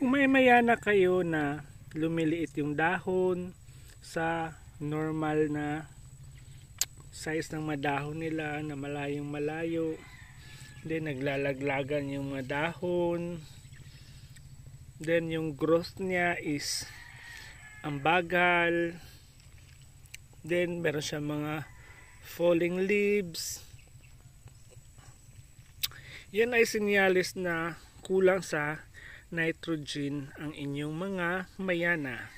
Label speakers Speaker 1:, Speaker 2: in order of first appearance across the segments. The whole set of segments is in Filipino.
Speaker 1: Kung may maya na kayo na lumiliit yung dahon sa normal na size ng madahon nila na malayong malayo then naglalaglagan yung madahon then yung growth niya is ang bagal then meron siya mga falling leaves yan ay sinyalis na kulang sa nitrogen ang inyong mga mayana.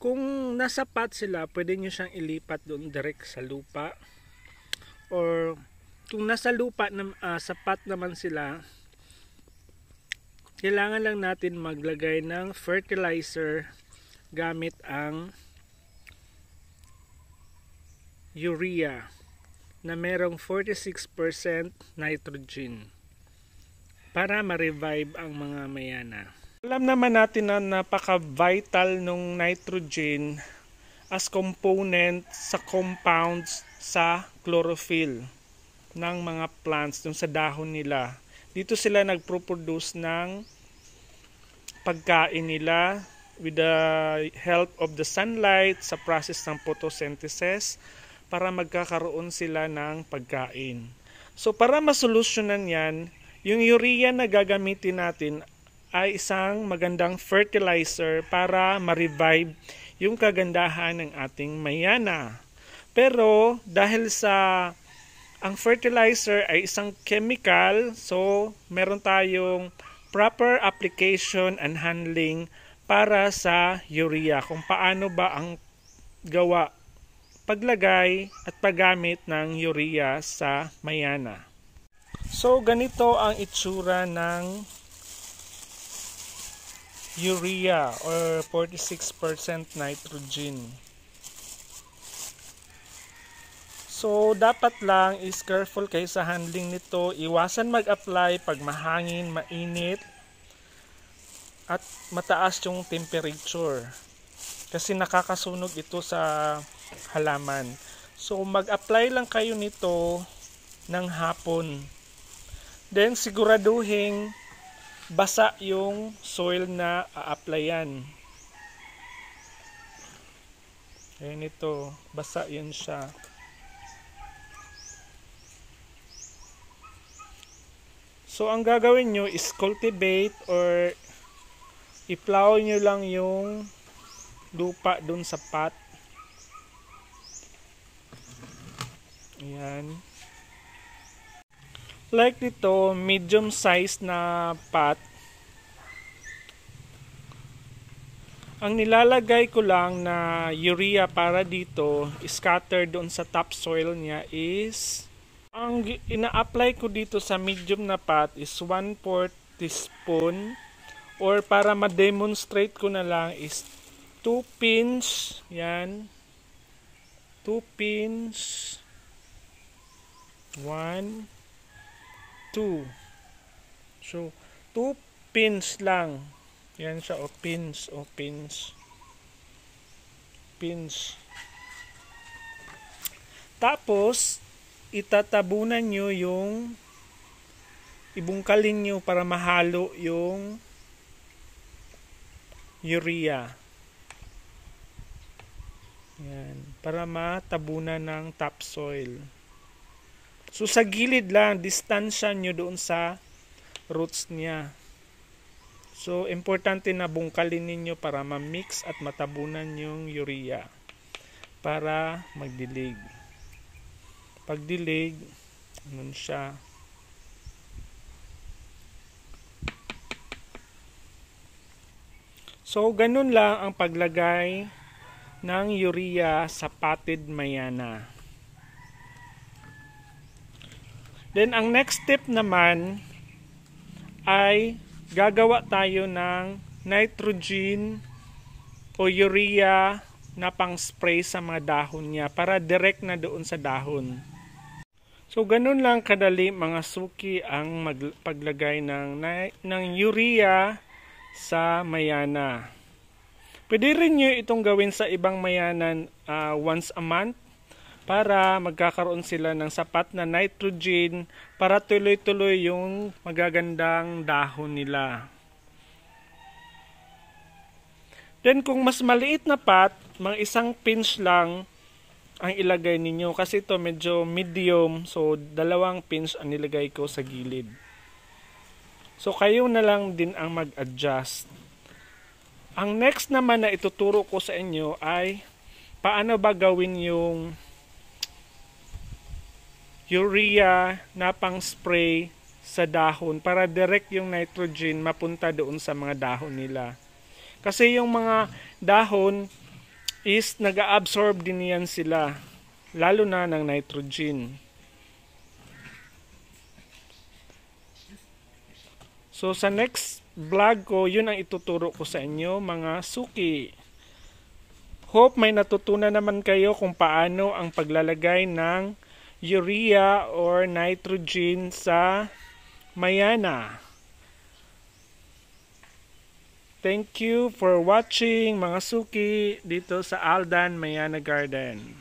Speaker 1: Kung nasapat sila, pwede nyo siyang ilipat doon direct sa lupa. Or kung nasa lupa na uh, sapat naman sila, kailangan lang natin maglagay ng fertilizer gamit ang urea na merong 46% nitrogen para ma-revive ang mga mayana. Alam naman natin na napaka-vital ng nitrogen as component sa compounds sa chlorophyll ng mga plants dun sa dahon nila. Dito sila nagproproduce ng pagkain nila with the help of the sunlight sa process ng photosynthesis para magkakaroon sila ng pagkain. So para masolusyonan yan, yung urea na gagamitin natin ay isang magandang fertilizer para ma-revive yung kagandahan ng ating mayana. Pero dahil sa ang fertilizer ay isang chemical, so meron tayong proper application and handling para sa urea kung paano ba ang gawa paglagay at paggamit ng urea sa mayana. So, ganito ang itsura ng urea or 46% nitrogen. So, dapat lang is careful kayo sa handling nito. Iwasan mag-apply pag mahangin, mainit, at mataas yung temperature. Kasi nakakasunog ito sa halaman. So, mag-apply lang kayo nito ng hapon Then siguraduhin basa yung soil na a-applyan. Ayan ito, basa yun siya. So, ang gagawin nyo is cultivate or i-plow nyo lang yung lupa dun sa pot. Ayan. Like dito, medium size na pot. Ang nilalagay ko lang na urea para dito, scattered doon sa topsoil niya is ang ina-apply ko dito sa medium na pot is 1 4 teaspoon or para ma-demonstrate ko na lang is 2 pins yan 2 pins 1 2. So, 2 pins lang. Yan siya, o oh, pins, o oh, pins. Pins. Tapos, itatabunan nyo yung ibungkalin nyo para mahalo yung urea. Yan. Para matabunan ng topsoil. So sa gilid lang, distansya nyo doon sa roots niya. So importante na bungkalin ninyo para ma-mix at matabunan yung urea para magdilig. Pagdilig, nun siya. So ganun lang ang paglagay ng urea sa patid mayana. Then ang next step naman ay gagawa tayo ng nitrogen o urea na pang spray sa mga dahon niya para direct na doon sa dahon. So ganun lang kadali mga suki ang paglagay ng, ng urea sa mayana. Pwede rin nyo itong gawin sa ibang mayanan uh, once a month para magkakaroon sila ng sapat na nitrogen para tuloy-tuloy yung magagandang dahon nila. Then kung mas maliit na pot, mga isang pinch lang ang ilagay ninyo kasi ito medyo medium so dalawang pinch ang nilagay ko sa gilid. So kayo na lang din ang mag-adjust. Ang next naman na ituturo ko sa inyo ay paano ba gawin yung urea na pang spray sa dahon para direct yung nitrogen mapunta doon sa mga dahon nila. Kasi yung mga dahon is nag-absorb din yan sila lalo na ng nitrogen. So sa next vlog ko, yun ang ituturo ko sa inyo mga suki. Hope may natutunan naman kayo kung paano ang paglalagay ng urea or nitrogen sa mayana. Thank you for watching mga suki dito sa Aldan Mayana Garden.